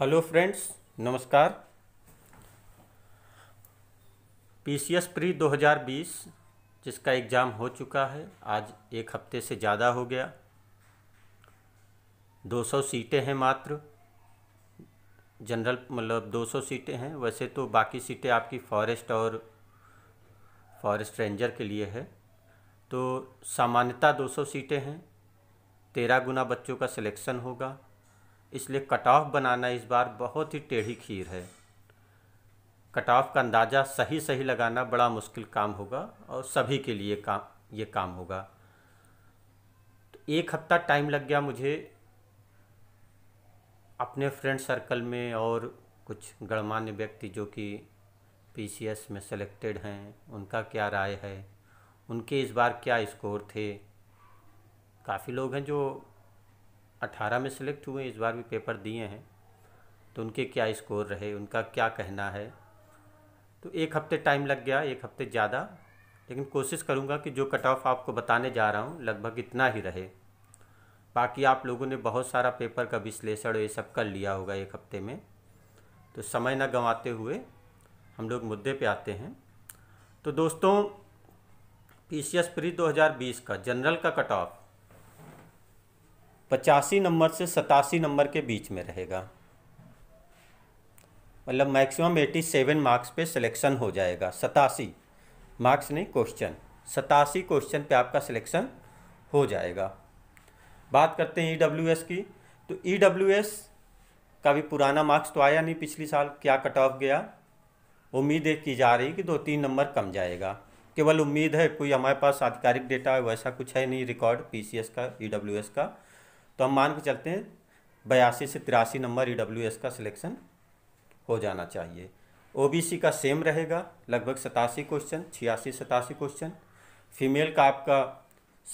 hello friends नमस्कार PCS pre 2020 जिसका exam हो चुका है आज एक हफ्ते से ज़्यादा हो गया 200 सीटें हैं मात्र जनरल मतलब 200 सीटें हैं वैसे तो बाकी सीटें आपकी फॉरेस्ट और फॉरेस्ट रेंजर के लिए है तो सामान्यतः 200 सीटें हैं तेरह गुना बच्चों का सिलेक्शन होगा इसलिए कट ऑफ बनाना इस बार बहुत ही टेढ़ी खीर है कट ऑफ का अंदाज़ा सही सही लगाना बड़ा मुश्किल काम होगा और सभी के लिए काम ये काम होगा तो एक हफ्ता टाइम लग गया मुझे अपने फ्रेंड सर्कल में और कुछ गणमान्य व्यक्ति जो कि पी में सेलेक्टेड हैं उनका क्या राय है उनके इस बार क्या स्कोर थे काफ़ी लोग हैं जो अठारह में सेलेक्ट हुए इस बार भी पेपर दिए हैं तो उनके क्या स्कोर रहे उनका क्या कहना है तो एक हफ़्ते टाइम लग गया एक हफ़्ते ज़्यादा लेकिन कोशिश करूँगा कि जो कट ऑफ आपको बताने जा रहा हूँ लगभग इतना ही रहे बाकी आप लोगों ने बहुत सारा पेपर का विश्लेषण ये सब कर लिया होगा एक हफ़्ते में तो समय ना गंवाते हुए हम लोग मुद्दे पे आते हैं तो दोस्तों पी सी एस प्री 2020 का जनरल का कट ऑफ पचासी नंबर से सतासी नंबर के बीच में रहेगा मतलब मैक्सिमम एटी सेवन मार्क्स पे सिलेक्शन हो जाएगा सतासी मार्क्स नहीं क्वेश्चन सतासी क्वेश्चन पे आपका सिलेक्शन हो जाएगा बात करते हैं ई e की तो ई e का भी पुराना मार्क्स तो आया नहीं पिछली साल क्या कट ऑफ गया उम्मीद की जा रही कि दो तीन नंबर कम जाएगा केवल उम्मीद है कोई हमारे पास आधिकारिक डेटा है वैसा कुछ है नहीं रिकॉर्ड पी का ई e का तो हम मान के चलते हैं बयासी से तिरासी नंबर ई e का सिलेक्शन हो जाना चाहिए ओबीसी का सेम रहेगा लगभग सतासी क्वेश्चन छियासी सतासी क्वेश्चन फीमेल का आपका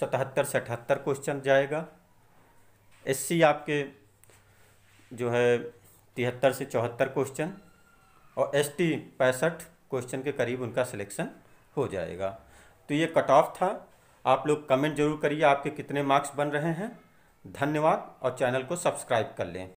सतहत्तर से अठहत्तर क्वेश्चन जाएगा एससी आपके जो है तिहत्तर से चौहत्तर क्वेश्चन और एसटी पैंसठ क्वेश्चन के करीब उनका सिलेक्शन हो जाएगा तो ये कट ऑफ था आप लोग कमेंट जरूर करिए आपके कितने मार्क्स बन रहे हैं धन्यवाद और चैनल को सब्सक्राइब कर लें